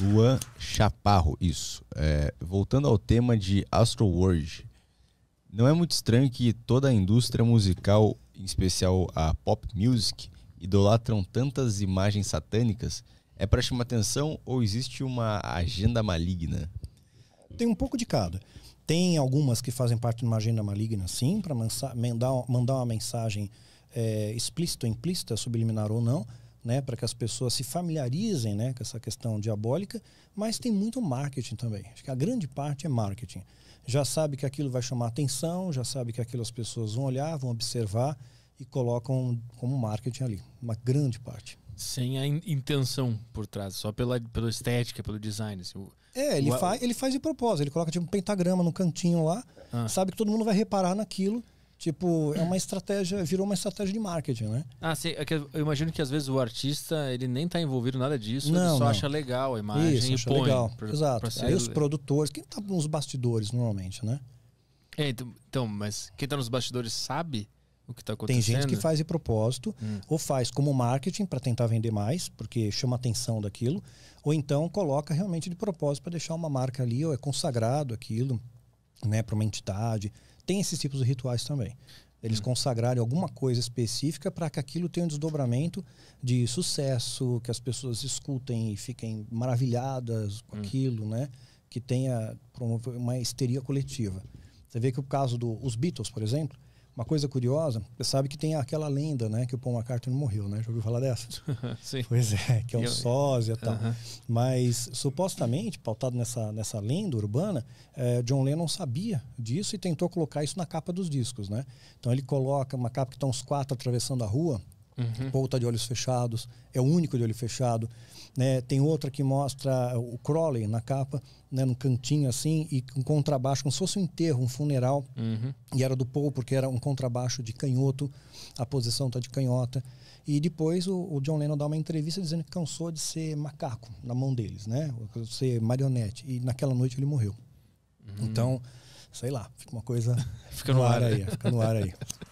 Juan Chaparro, isso. É, voltando ao tema de Astroworld, não é muito estranho que toda a indústria musical, em especial a pop music, idolatram tantas imagens satânicas? É para chamar atenção ou existe uma agenda maligna? Tem um pouco de cada. Tem algumas que fazem parte de uma agenda maligna, sim, para mandar, uma mensagem é, explícita, implícita, subliminar ou não né, para que as pessoas se familiarizem né, com essa questão diabólica, mas tem muito marketing também. Acho que a grande parte é marketing. Já sabe que aquilo vai chamar atenção, já sabe que aquilo as pessoas vão olhar, vão observar e colocam como marketing ali, uma grande parte. Sem a in intenção por trás, só pela, pela estética, pelo design. Assim, o, é, ele, o, fa ele faz de propósito, ele coloca tipo um pentagrama no cantinho lá, ah. sabe que todo mundo vai reparar naquilo Tipo, é uma estratégia, virou uma estratégia de marketing, né? Ah, sim. É eu imagino que às vezes o artista, ele nem tá envolvido nada disso, não, ele só não. acha legal a imagem Isso, e acha põe. Legal. Pra, Exato. Pra Aí os produtores, quem tá nos bastidores normalmente, né? É, então, então, mas quem tá nos bastidores sabe o que tá acontecendo? Tem gente que faz de propósito, hum. ou faz como marketing para tentar vender mais, porque chama atenção daquilo, ou então coloca realmente de propósito para deixar uma marca ali, ou é consagrado aquilo, né, para uma entidade tem esses tipos de rituais também. Eles hum. consagrarem alguma coisa específica para que aquilo tenha um desdobramento de sucesso, que as pessoas escutem e fiquem maravilhadas com hum. aquilo, né? Que tenha uma histeria coletiva. Você vê que o caso dos do, Beatles, por exemplo, uma coisa curiosa, você sabe que tem aquela lenda, né, que o Paul McCartney morreu, né? Já ouviu falar dessa? Sim. Pois é, que é um sósia e tal. Uh -huh. Mas supostamente, pautado nessa, nessa lenda urbana, é, John Lennon sabia disso e tentou colocar isso na capa dos discos, né? Então ele coloca uma capa que estão tá os quatro atravessando a rua, Uhum. Paul está de olhos fechados, é o único de olho fechado. Né? Tem outra que mostra é, o Crowley na capa, né? num cantinho assim, e um contrabaixo, como se fosse um enterro, um funeral. Uhum. E era do Paul, porque era um contrabaixo de canhoto, a posição está de canhota. E depois o, o, John Lennon dá uma entrevista dizendo que cansou de ser macaco na mão deles, né? Ser marionete. E naquela noite ele morreu. Uhum. Então, sei lá, fica uma coisa. Fica no, no ar, ar né? aí. Fica no ar aí.